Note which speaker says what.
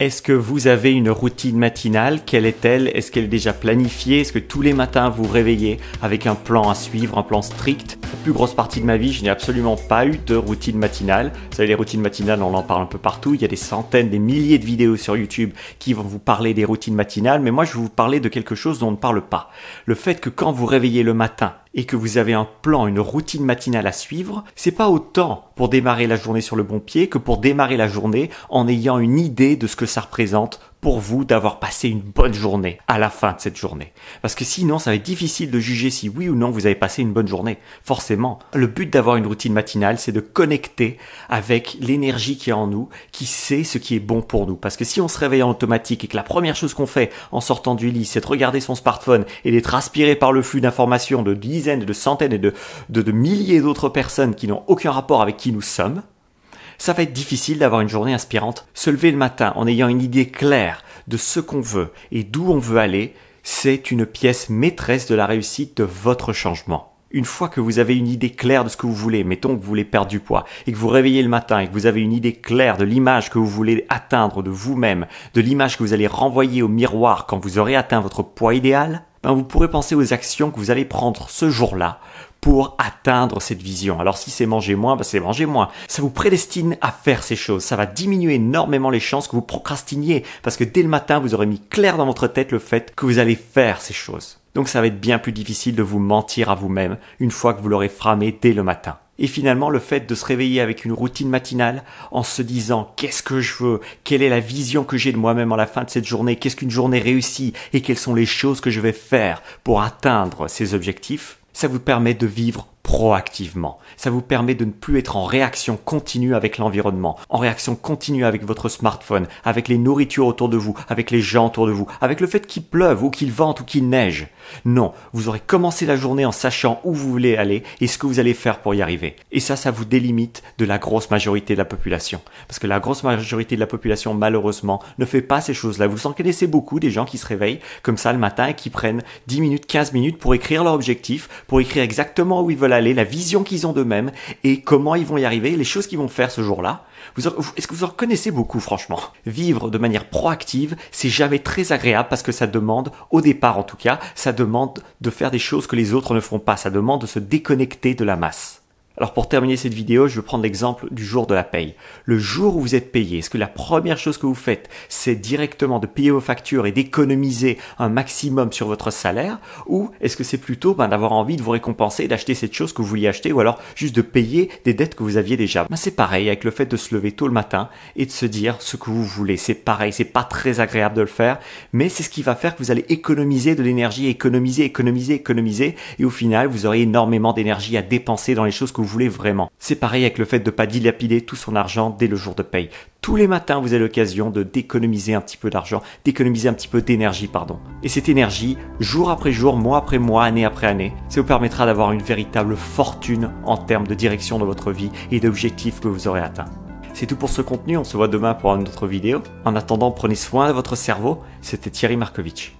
Speaker 1: Est-ce que vous avez une routine matinale Quelle est-elle Est-ce qu'elle est déjà planifiée Est-ce que tous les matins vous réveillez avec un plan à suivre, un plan strict grosse partie de ma vie, je n'ai absolument pas eu de routine matinale. Vous savez, les routines matinales, on en parle un peu partout. Il y a des centaines, des milliers de vidéos sur YouTube qui vont vous parler des routines matinales, mais moi, je vais vous parler de quelque chose dont on ne parle pas. Le fait que quand vous réveillez le matin et que vous avez un plan, une routine matinale à suivre, c'est pas autant pour démarrer la journée sur le bon pied que pour démarrer la journée en ayant une idée de ce que ça représente pour vous d'avoir passé une bonne journée à la fin de cette journée. Parce que sinon, ça va être difficile de juger si oui ou non vous avez passé une bonne journée. Forcément, le but d'avoir une routine matinale, c'est de connecter avec l'énergie qui est en nous, qui sait ce qui est bon pour nous. Parce que si on se réveille en automatique et que la première chose qu'on fait en sortant du lit, c'est de regarder son smartphone et d'être aspiré par le flux d'informations de dizaines, de centaines et de, de milliers d'autres personnes qui n'ont aucun rapport avec qui nous sommes, ça va être difficile d'avoir une journée inspirante. Se lever le matin en ayant une idée claire de ce qu'on veut et d'où on veut aller, c'est une pièce maîtresse de la réussite de votre changement. Une fois que vous avez une idée claire de ce que vous voulez, mettons que vous voulez perdre du poids, et que vous réveillez le matin, et que vous avez une idée claire de l'image que vous voulez atteindre de vous-même, de l'image que vous allez renvoyer au miroir quand vous aurez atteint votre poids idéal, ben vous pourrez penser aux actions que vous allez prendre ce jour-là pour atteindre cette vision. Alors si c'est manger moins, bah, c'est manger moins. Ça vous prédestine à faire ces choses. Ça va diminuer énormément les chances que vous procrastiniez parce que dès le matin, vous aurez mis clair dans votre tête le fait que vous allez faire ces choses. Donc ça va être bien plus difficile de vous mentir à vous-même une fois que vous l'aurez framé dès le matin. Et finalement, le fait de se réveiller avec une routine matinale en se disant qu'est-ce que je veux, quelle est la vision que j'ai de moi-même à la fin de cette journée, qu'est-ce qu'une journée réussie et quelles sont les choses que je vais faire pour atteindre ces objectifs, ça vous permet de vivre proactivement. Ça vous permet de ne plus être en réaction continue avec l'environnement, en réaction continue avec votre smartphone, avec les nourritures autour de vous, avec les gens autour de vous, avec le fait qu'il pleuve ou qu'il vente ou qu'il neige. Non, vous aurez commencé la journée en sachant où vous voulez aller et ce que vous allez faire pour y arriver. Et ça, ça vous délimite de la grosse majorité de la population. Parce que la grosse majorité de la population, malheureusement, ne fait pas ces choses-là. Vous en connaissez beaucoup des gens qui se réveillent comme ça le matin et qui prennent 10 minutes, 15 minutes pour écrire leur objectif, pour écrire exactement où ils veulent aller la vision qu'ils ont d'eux-mêmes et comment ils vont y arriver, les choses qu'ils vont faire ce jour-là. Est-ce que vous en connaissez beaucoup, franchement Vivre de manière proactive, c'est jamais très agréable parce que ça demande, au départ en tout cas, ça demande de faire des choses que les autres ne font pas, ça demande de se déconnecter de la masse. Alors pour terminer cette vidéo, je vais prendre l'exemple du jour de la paye. Le jour où vous êtes payé, est-ce que la première chose que vous faites, c'est directement de payer vos factures et d'économiser un maximum sur votre salaire Ou est-ce que c'est plutôt ben, d'avoir envie de vous récompenser et d'acheter cette chose que vous vouliez acheter ou alors juste de payer des dettes que vous aviez déjà ben, C'est pareil avec le fait de se lever tôt le matin et de se dire ce que vous voulez. C'est pareil, c'est pas très agréable de le faire, mais c'est ce qui va faire que vous allez économiser de l'énergie, économiser, économiser, économiser et au final, vous aurez énormément d'énergie à dépenser dans les choses que vous voulez vraiment. C'est pareil avec le fait de ne pas dilapider tout son argent dès le jour de paye. Tous les matins, vous avez l'occasion de d'économiser un petit peu d'argent, d'économiser un petit peu d'énergie, pardon. Et cette énergie, jour après jour, mois après mois, année après année, ça vous permettra d'avoir une véritable fortune en termes de direction de votre vie et d'objectifs que vous aurez atteints. C'est tout pour ce contenu, on se voit demain pour une autre vidéo. En attendant, prenez soin de votre cerveau, c'était Thierry Markovitch.